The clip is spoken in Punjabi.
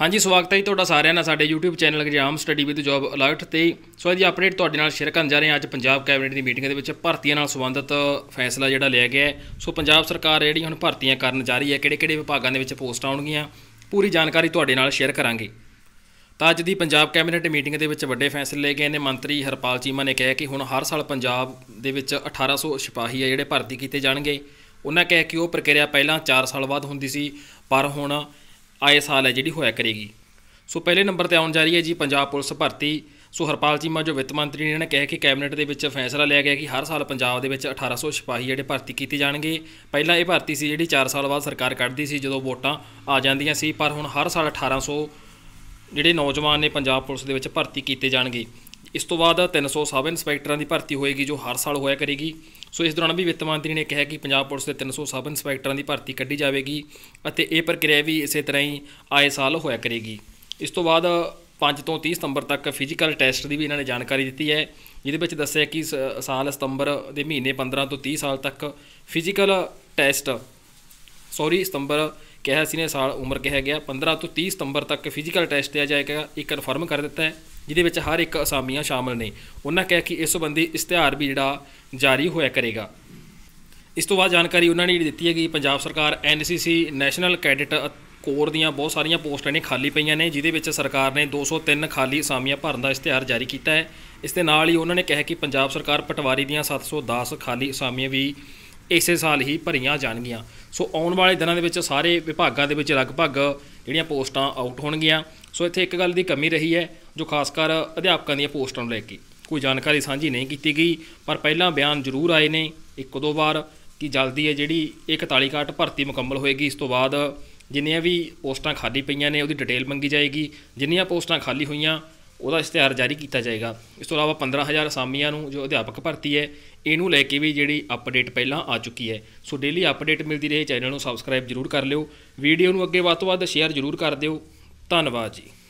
ਹਾਂਜੀ ਸਵਾਗਤ ਹੈ ਜੀ ਤੁਹਾਡਾ ਸਾਰਿਆਂ ਦਾ ਸਾਡੇ YouTube channel exam study with job alert ਤੇ ਸੋ ਅੱਜ ਅਪਡੇਟ ਤੁਹਾਡੇ ਨਾਲ ਸ਼ੇਅਰ ਕਰਨ ਜਾ ਰਹੇ ਹਾਂ ਅੱਜ ਪੰਜਾਬ ਕੈਬਨਿਟ ਦੀ ਮੀਟਿੰਗ ਦੇ ਵਿੱਚ ਭਰਤੀਆਂ ਨਾਲ ਸੰਬੰਧਿਤ ਫੈਸਲਾ ਜਿਹੜਾ ਲਿਆ ਗਿਆ ਹੈ ਸੋ ਪੰਜਾਬ ਸਰਕਾਰ ਜਿਹੜੀ ਹੁਣ ਭਰਤੀਆਂ ਕਰਨ ਜਾ ਰਹੀ ਹੈ ਕਿਹੜੇ-ਕਿਹੜੇ ਵਿਭਾਗਾਂ ਦੇ ਵਿੱਚ ਪੋਸਟ ਆਉਣਗੀਆਂ ਪੂਰੀ ਜਾਣਕਾਰੀ ਤੁਹਾਡੇ ਨਾਲ ਸ਼ੇਅਰ ਕਰਾਂਗੇ ਤਾਂ ਅੱਜ ਦੀ ਪੰਜਾਬ ਕੈਬਨਿਟ ਮੀਟਿੰਗ ਦੇ ਵਿੱਚ ਵੱਡੇ ਫੈਸਲੇ ਲਏ ਗਏ ਨੇ ਮੰਤਰੀ ਹਰਪਾਲ ਚੀਮਾ ਨੇ ਕਿਹਾ ਕਿ ਹੁਣ ਹਰ ਸਾਲ ਪੰਜਾਬ ਦੇ ਵਿੱਚ 1800 ਸਿਪਾਹੀ ਆ ਜਿਹੜੇ ਭਰਤੀ ਕੀਤੇ ਜਾਣਗੇ ਉਹਨਾਂ ਕਹਿ ਕਿ ਉਹ ਪ੍ਰਕਿਰਿਆ ਪਹਿਲਾਂ 4 ਸਾਲ ਬਾਅਦ ਹੁੰਦੀ ਸੀ ਪਰ ਹੁਣ ਆਏ ਸਾਲ ਹੈ ਜਿਹੜੀ ਹੋਇਆ ਕਰੇਗੀ ਸੋ ਪਹਿਲੇ ਨੰਬਰ ਤੇ ਆਉਣ ਜਾ ਰਹੀ ਹੈ ਜੀ ਪੰਜਾਬ ਪੁਲਿਸ ਭਰਤੀ ਸੋ ਹਰਪਾਲ ਚੀਮਾ ਜੋ ਵਿੱਤ ਮੰਤਰੀ ਨੇ ਇਹਨਾਂ ਕਿਹਾ ਕਿ ਕੈਬਨਿਟ ਦੇ ਵਿੱਚ ਫੈਸਲਾ ਲਿਆ ਗਿਆ ਕਿ ਹਰ ਸਾਲ ਪੰਜਾਬ ਦੇ ਵਿੱਚ 1800 ਸਿਪਾਹੀ ਜਿਹੜੇ ਭਰਤੀ ਕੀਤੇ ਜਾਣਗੇ ਪਹਿਲਾਂ ਇਹ ਭਰਤੀ ਸੀ ਜਿਹੜੀ 4 ਸਾਲ ਬਾਅਦ ਸਰਕਾਰ ਕੱਢਦੀ ਸੀ ਜਦੋਂ ਵੋਟਾਂ ਆ ਜਾਂਦੀਆਂ ਸੀ ਪਰ ਹੁਣ ਹਰ ਸਾਲ 1800 ਜਿਹੜੇ ਨੌਜਵਾਨ ਨੇ ਪੰਜਾਬ ਪੁਲਿਸ ਦੇ ਵਿੱਚ ਭਰਤੀ ਕੀਤੇ ਜਾਣਗੇ ਇਸ ਤੋਂ ਬਾਅਦ 300 ਸਬ ਇੰਸਪੈਕਟਰਾਂ ਦੀ ਭਰਤੀ ਹੋਏਗੀ ਜੋ ਹਰ ਸਾਲ ਹੋਇਆ ਕਰੇਗੀ ਸੋ ਇਸ ਦੌਰਾਨ ਵੀ ਵਿੱਤ ਮੰਤਰੀ ਨੇ ਕਿਹਾ ਕਿ ਪੰਜਾਬ ਪੁਲਿਸ ਦੇ 300 ਸਬ ਇੰਸਪੈਕਟਰਾਂ ਦੀ ਭਰਤੀ ਕੱਢੀ ਜਾਵੇਗੀ ਅਤੇ ਇਹ ਪ੍ਰਕਿਰਿਆ ਵੀ ਇਸੇ ਤਰ੍ਹਾਂ ਹੀ ਆਏ ਸਾਲ ਹੋਇਆ ਕਰੇਗੀ ਇਸ ਤੋਂ ਬਾਅਦ 5 ਤੋਂ 30 ਸਤੰਬਰ ਤੱਕ ਫਿਜ਼ੀਕਲ ਟੈਸਟ ਦੀ ਵੀ ਇਹਨਾਂ ਨੇ ਜਾਣਕਾਰੀ ਦਿੱਤੀ ਹੈ ਜਿਹਦੇ ਵਿੱਚ ਦੱਸਿਆ ਕਿ ਸਾਲ ਸਤੰਬਰ ਦੇ ਮਹੀਨੇ 15 ਤੋਂ 30 ਸਾਲ ਤੱਕ ਫਿਜ਼ੀਕਲ ਟੈਸਟ ਸੌਰੀ ਸਤੰਬਰ ਕਿਹਾ ਸੀ ਨੇ ਸਾਲ ਉਮਰ ਕਿਹਾ ਗਿਆ 15 ਤੋਂ 30 ਸਤੰਬਰ ਤੱਕ ਫਿਜ਼ੀਕਲ ਟੈਸਟ ਦਿਆ ਜਾਏਗਾ ਇਹ ਕਨਫਰਮ ਕਰ ਦਿੱਤਾ ਹੈ ਜਿਹਦੇ ਵਿੱਚ ਹਰ ਇੱਕ ਅਸਾਮੀਆਂ ਸ਼ਾਮਲ ਨੇ ਉਹਨਾਂ ਕਹਿ ਕਿ ਇਸ ਸੰਬੰਧੀ ਇਸ਼ਤਿਹਾਰ ਵੀ ਜਿਹੜਾ ਜਾਰੀ ਹੋਇਆ ਕਰੇਗਾ ਇਸ ਤੋਂ ਬਾਅਦ ਜਾਣਕਾਰੀ ਉਹਨਾਂ ਨੇ ਦਿੱਤੀ ਹੈ ਕਿ ਪੰਜਾਬ ਸਰਕਾਰ ਐਨਸੀਸੀ ਨੈਸ਼ਨਲ ਕੈਡਟ ਕੋਰ ਦੀਆਂ ਬਹੁਤ ਸਾਰੀਆਂ ਪੋਸਟਾਂ ਨੇ ਖਾਲੀ ਪਈਆਂ ਨੇ ਜਿਹਦੇ ਵਿੱਚ ਸਰਕਾਰ ਨੇ 203 ਖਾਲੀ ਅਸਾਮੀਆਂ ਭਰਨ ਦਾ ਇਸ਼ਤਿਹਾਰ ਜਾਰੀ ਕੀਤਾ ਹੈ ਇਸ ਦੇ ਨਾਲ ਹੀ ਉਹਨਾਂ ਨੇ ਕਿਹਾ ਕਿ ਪੰਜਾਬ ਸਰਕਾਰ ਪਟਵਾਰੀ ਦੀਆਂ 710 ਖਾਲੀ ਅਸਾਮੀਆਂ ਵੀ ਇਸੇ ਸਾਲ ਹੀ ਭਰੀਆਂ ਜਾਣਗੀਆਂ ਸੋ ਆਉਣ ਵਾਲੇ ਦਿਨਾਂ ਦੇ ਵਿੱਚ ਸਾਰੇ ਵਿਭਾਗਾਂ ਦੇ ਵਿੱਚ ਲਗਭਗ ਜਿਹੜੀਆਂ ਪੋਸਟਾਂ ਆਊਟ ਹੋਣਗੀਆਂ ਸੋ ਇੱਥੇ ਇੱਕ ਗੱਲ ਦੀ ਕਮੀ ਰਹੀ ਹੈ ਜੋ ਖਾਸ ਕਰ ਅਧਿਆਪਕਾਂ ਦੀਆਂ ਪੋਸਟਾਂ ਨੂੰ ਲੈ ਕੇ ਕੋਈ ਜਾਣਕਾਰੀ ਸਾਂਝੀ ਨਹੀਂ ਕੀਤੀ ਗਈ ਪਰ ਪਹਿਲਾਂ ਬਿਆਨ ਜ਼ਰੂਰ ਆਏ ਨੇ ਇੱਕ ਦੋ ਵਾਰ ਕਿ ਜਲਦੀ ਹੈ ਜਿਹੜੀ ਇਹ 41 ਕਾਟ ਭਰਤੀ ਮੁਕੰਮਲ ਹੋਏਗੀ ਇਸ ਤੋਂ ਬਾਅਦ ਜਿੰਨੀਆਂ ਵੀ ਪੋਸਟਾਂ ਖਾਲੀ ਪਈਆਂ ਨੇ ਉਹਦੀ ਡਿਟੇਲ ਮੰਗੀ ਜਾਏਗੀ ਜਿੰਨੀਆਂ ਪੋਸਟਾਂ ਖਾਲੀ ਹੋਈਆਂ ਉਹਦਾ ਇਸ਼ਤਿਹਾਰ ਜਾਰੀ ਕੀਤਾ ਜਾਏਗਾ ਇਸ ਤੋਂ ਇਲਾਵਾ 15000 ਅਸਾਮੀਆਂ ਨੂੰ ਜੋ ਅਧਿਆਪਕ ਭਰਤੀ ਹੈ ਇਹਨੂੰ ਲੈ ਕੇ ਵੀ ਜਿਹੜੀ ਅਪਡੇਟ ਪਹਿਲਾਂ ਆ ਚੁੱਕੀ ਹੈ ਸੋ ਡੇਲੀ ਅਪਡੇਟ ਮਿਲਦੀ ਰਹੇ ਚੈਨਲ ਨੂੰ ਸਬਸਕ੍ਰਾਈਬ ਜ਼ਰੂਰ ਕਰ ਲਿਓ ਵੀਡੀਓ ਨੂੰ ਅੱਗੇ ਵੱਧ ਤੋਂ ਵੱਧ ਸ਼ੇਅਰ ਜ਼ਰੂਰ ਕਰ ਦਿਓ ਧੰਨਵਾਦ ਜੀ